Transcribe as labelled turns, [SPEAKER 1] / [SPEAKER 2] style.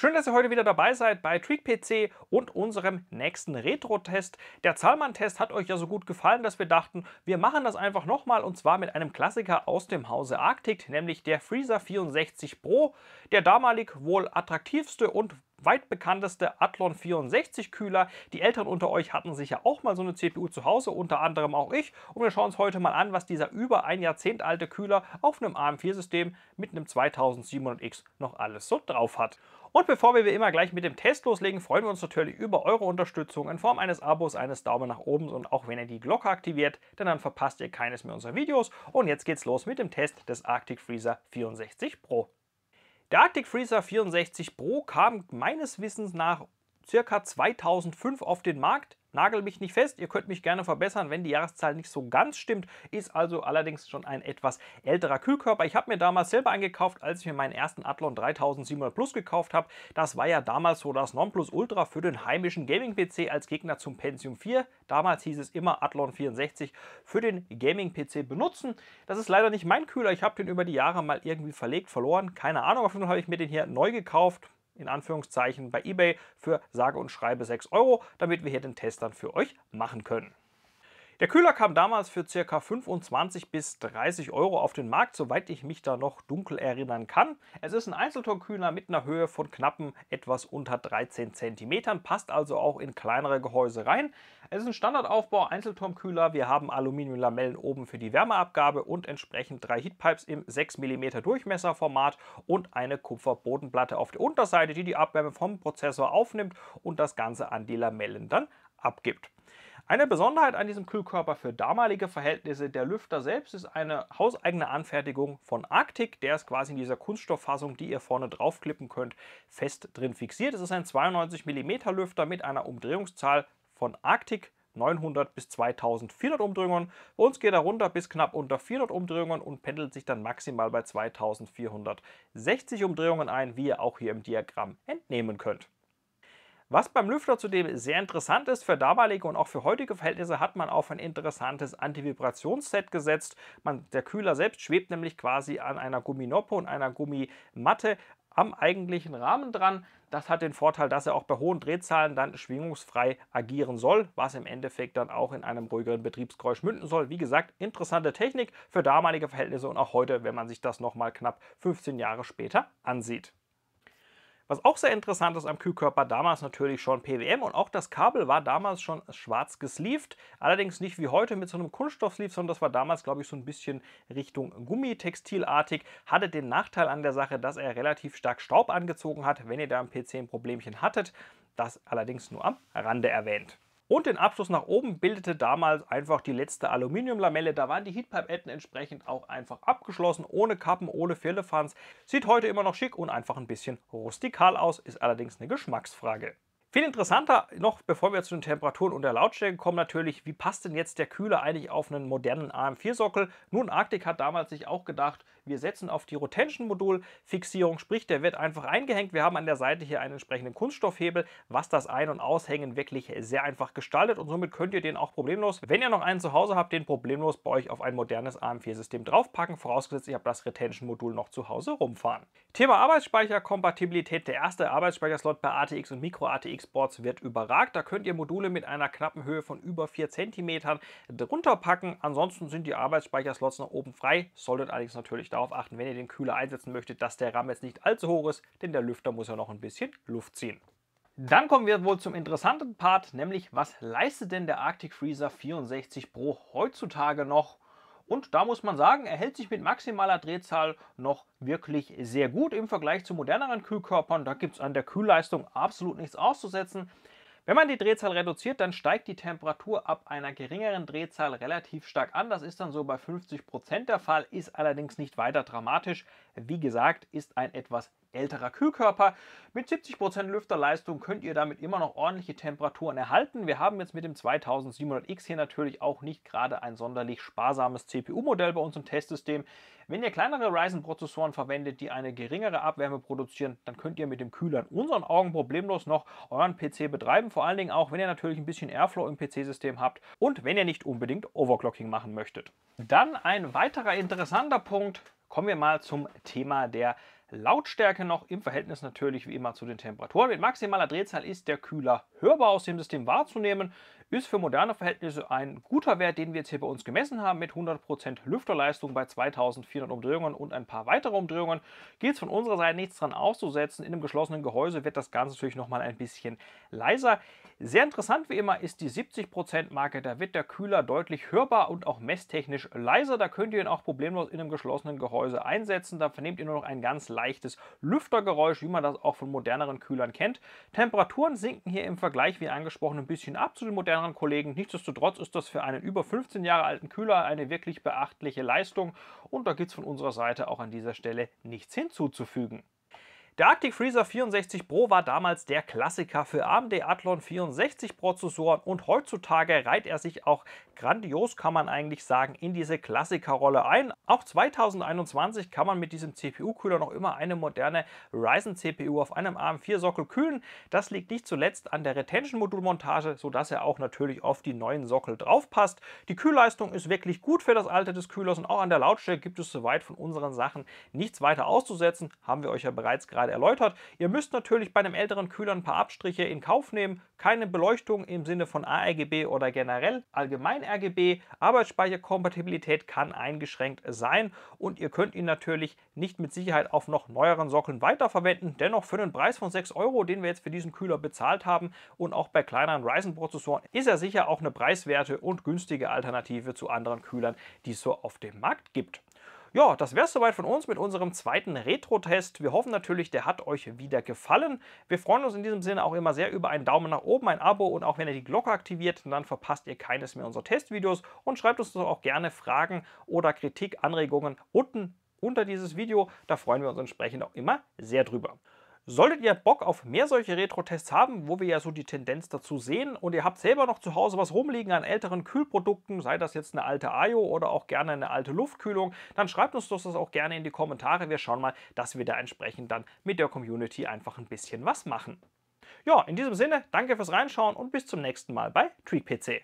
[SPEAKER 1] Schön, dass ihr heute wieder dabei seid bei TweakPC und unserem nächsten Retro-Test. Der Zahlmann-Test hat euch ja so gut gefallen, dass wir dachten, wir machen das einfach nochmal und zwar mit einem Klassiker aus dem Hause Arctic, nämlich der Freezer 64 Pro, der damalig wohl attraktivste und weit bekannteste Athlon 64 Kühler. Die Eltern unter euch hatten sicher auch mal so eine CPU zu Hause, unter anderem auch ich. Und wir schauen uns heute mal an, was dieser über ein Jahrzehnt alte Kühler auf einem AM4-System mit einem 2700X noch alles so drauf hat. Und bevor wir wie immer gleich mit dem Test loslegen, freuen wir uns natürlich über eure Unterstützung in Form eines Abos, eines Daumen nach oben und auch wenn ihr die Glocke aktiviert, denn dann verpasst ihr keines mehr unserer Videos. Und jetzt geht's los mit dem Test des Arctic Freezer 64 Pro. Der Arctic Freezer 64 Pro kam meines Wissens nach circa 2005 auf den Markt. Nagel mich nicht fest, ihr könnt mich gerne verbessern, wenn die Jahreszahl nicht so ganz stimmt, ist also allerdings schon ein etwas älterer Kühlkörper. Ich habe mir damals selber eingekauft, als ich mir meinen ersten Athlon 3700 Plus gekauft habe. Das war ja damals so das Nonplusultra für den heimischen Gaming-PC als Gegner zum Pentium 4. Damals hieß es immer Athlon 64 für den Gaming-PC benutzen. Das ist leider nicht mein Kühler, ich habe den über die Jahre mal irgendwie verlegt, verloren, keine Ahnung, auf jeden Fall habe ich mir den hier neu gekauft in Anführungszeichen bei eBay für sage und schreibe 6 Euro, damit wir hier den Test dann für euch machen können. Der Kühler kam damals für ca. 25 bis 30 Euro auf den Markt, soweit ich mich da noch dunkel erinnern kann. Es ist ein Einzeltonkühler mit einer Höhe von knappen etwas unter 13 cm, passt also auch in kleinere Gehäuse rein. Es ist ein Standardaufbau Einzelturmkühler, wir haben Aluminiumlamellen oben für die Wärmeabgabe und entsprechend drei Heatpipes im 6 mm Durchmesserformat und eine Kupferbodenplatte auf der Unterseite, die die Abwärme vom Prozessor aufnimmt und das Ganze an die Lamellen dann abgibt. Eine Besonderheit an diesem Kühlkörper für damalige Verhältnisse, der Lüfter selbst ist eine hauseigene Anfertigung von Arctic. Der ist quasi in dieser Kunststofffassung, die ihr vorne draufklippen könnt, fest drin fixiert. Es ist ein 92 mm Lüfter mit einer Umdrehungszahl von Arctic 900 bis 2400 Umdrehungen. Bei uns geht er runter bis knapp unter 400 Umdrehungen und pendelt sich dann maximal bei 2460 Umdrehungen ein, wie ihr auch hier im Diagramm entnehmen könnt. Was beim Lüfter zudem sehr interessant ist, für damalige und auch für heutige Verhältnisse hat man auf ein interessantes Antivibrationsset gesetzt. Man, der Kühler selbst schwebt nämlich quasi an einer Gumminoppe und einer Gummimatte am eigentlichen Rahmen dran. Das hat den Vorteil, dass er auch bei hohen Drehzahlen dann schwingungsfrei agieren soll, was im Endeffekt dann auch in einem ruhigeren Betriebsgeräusch münden soll. Wie gesagt, interessante Technik für damalige Verhältnisse und auch heute, wenn man sich das nochmal knapp 15 Jahre später ansieht. Was auch sehr interessant ist am Kühlkörper, damals natürlich schon PWM und auch das Kabel war damals schon schwarz gesleeved. Allerdings nicht wie heute mit so einem Kunststoffsleeve, sondern das war damals, glaube ich, so ein bisschen Richtung Gummitextilartig. Hatte den Nachteil an der Sache, dass er relativ stark Staub angezogen hat, wenn ihr da am PC ein Problemchen hattet. Das allerdings nur am Rande erwähnt. Und den Abschluss nach oben bildete damals einfach die letzte Aluminiumlamelle. Da waren die Heatpipe-Etten entsprechend auch einfach abgeschlossen, ohne Kappen, ohne Firlefanz. Sieht heute immer noch schick und einfach ein bisschen rustikal aus, ist allerdings eine Geschmacksfrage. Viel interessanter noch, bevor wir zu den Temperaturen und der Lautstärke kommen, natürlich, wie passt denn jetzt der Kühler eigentlich auf einen modernen AM4-Sockel? Nun, Arctic hat damals sich auch gedacht, wir setzen auf die Rotation-Modul-Fixierung, sprich der wird einfach eingehängt. Wir haben an der Seite hier einen entsprechenden Kunststoffhebel, was das Ein- und Aushängen wirklich sehr einfach gestaltet und somit könnt ihr den auch problemlos, wenn ihr noch einen zu Hause habt, den problemlos bei euch auf ein modernes AM4-System draufpacken, vorausgesetzt ihr habt das Retention-Modul noch zu Hause rumfahren. Thema Arbeitsspeicherkompatibilität. Der erste Arbeitsspeicherslot bei ATX und Micro-ATX-Boards wird überragt. Da könnt ihr Module mit einer knappen Höhe von über 4 cm drunter packen. Ansonsten sind die Arbeitsspeicherslots nach oben frei, solltet allerdings natürlich da darauf achten, wenn ihr den Kühler einsetzen möchtet, dass der RAM jetzt nicht allzu hoch ist, denn der Lüfter muss ja noch ein bisschen Luft ziehen. Dann kommen wir wohl zum interessanten Part, nämlich was leistet denn der Arctic Freezer 64 Pro heutzutage noch? Und da muss man sagen, er hält sich mit maximaler Drehzahl noch wirklich sehr gut im Vergleich zu moderneren Kühlkörpern. Da gibt es an der Kühlleistung absolut nichts auszusetzen. Wenn man die Drehzahl reduziert, dann steigt die Temperatur ab einer geringeren Drehzahl relativ stark an. Das ist dann so bei 50% Prozent der Fall, ist allerdings nicht weiter dramatisch. Wie gesagt, ist ein etwas älterer Kühlkörper. Mit 70% Lüfterleistung könnt ihr damit immer noch ordentliche Temperaturen erhalten. Wir haben jetzt mit dem 2700X hier natürlich auch nicht gerade ein sonderlich sparsames CPU-Modell bei uns im Testsystem. Wenn ihr kleinere Ryzen-Prozessoren verwendet, die eine geringere Abwärme produzieren, dann könnt ihr mit dem Kühler in unseren Augen problemlos noch euren PC betreiben. Vor allen Dingen auch, wenn ihr natürlich ein bisschen Airflow im PC-System habt und wenn ihr nicht unbedingt Overclocking machen möchtet. Dann ein weiterer interessanter Punkt. Kommen wir mal zum Thema der Lautstärke noch im Verhältnis natürlich wie immer zu den Temperaturen. Mit maximaler Drehzahl ist der Kühler hörbar aus dem System wahrzunehmen ist für moderne Verhältnisse ein guter Wert, den wir jetzt hier bei uns gemessen haben. Mit 100% Lüfterleistung bei 2400 Umdrehungen und ein paar weitere Umdrehungen Geht es von unserer Seite nichts dran auszusetzen. In einem geschlossenen Gehäuse wird das Ganze natürlich nochmal ein bisschen leiser. Sehr interessant wie immer ist die 70% Marke. Da wird der Kühler deutlich hörbar und auch messtechnisch leiser. Da könnt ihr ihn auch problemlos in einem geschlossenen Gehäuse einsetzen. Da vernehmt ihr nur noch ein ganz leichtes Lüftergeräusch, wie man das auch von moderneren Kühlern kennt. Temperaturen sinken hier im Vergleich, wie angesprochen, ein bisschen ab zu den modernen kleineren Kollegen. Nichtsdestotrotz ist das für einen über 15 Jahre alten Kühler eine wirklich beachtliche Leistung und da gibt es von unserer Seite auch an dieser Stelle nichts hinzuzufügen. Der Arctic Freezer 64 Pro war damals der Klassiker für AMD Athlon 64 Prozessoren und heutzutage reiht er sich auch grandios, kann man eigentlich sagen, in diese Klassikerrolle ein. Auch 2021 kann man mit diesem CPU-Kühler noch immer eine moderne Ryzen-CPU auf einem AM4-Sockel kühlen. Das liegt nicht zuletzt an der Retention-Modulmontage, sodass er auch natürlich auf die neuen Sockel draufpasst. Die Kühlleistung ist wirklich gut für das Alter des Kühlers und auch an der Lautstärke gibt es soweit von unseren Sachen nichts weiter auszusetzen. Haben wir euch ja bereits gerade gerade erläutert. Ihr müsst natürlich bei einem älteren Kühler ein paar Abstriche in Kauf nehmen. Keine Beleuchtung im Sinne von ARGB oder generell allgemein RGB. Arbeitsspeicherkompatibilität kann eingeschränkt sein und ihr könnt ihn natürlich nicht mit Sicherheit auf noch neueren Sockeln weiterverwenden. Dennoch für den Preis von 6 Euro, den wir jetzt für diesen Kühler bezahlt haben und auch bei kleineren Ryzen-Prozessoren, ist er sicher auch eine preiswerte und günstige Alternative zu anderen Kühlern, die es so auf dem Markt gibt. Ja, das wäre es soweit von uns mit unserem zweiten Retro-Test. Wir hoffen natürlich, der hat euch wieder gefallen. Wir freuen uns in diesem Sinne auch immer sehr über einen Daumen nach oben, ein Abo und auch wenn ihr die Glocke aktiviert, dann verpasst ihr keines mehr unserer Testvideos und schreibt uns doch auch gerne Fragen oder Kritik, Anregungen unten unter dieses Video. Da freuen wir uns entsprechend auch immer sehr drüber. Solltet ihr Bock auf mehr solche Retro-Tests haben, wo wir ja so die Tendenz dazu sehen und ihr habt selber noch zu Hause was rumliegen an älteren Kühlprodukten, sei das jetzt eine alte Ayo oder auch gerne eine alte Luftkühlung, dann schreibt uns das auch gerne in die Kommentare. Wir schauen mal, dass wir da entsprechend dann mit der Community einfach ein bisschen was machen. Ja, in diesem Sinne, danke fürs Reinschauen und bis zum nächsten Mal bei TweakPC.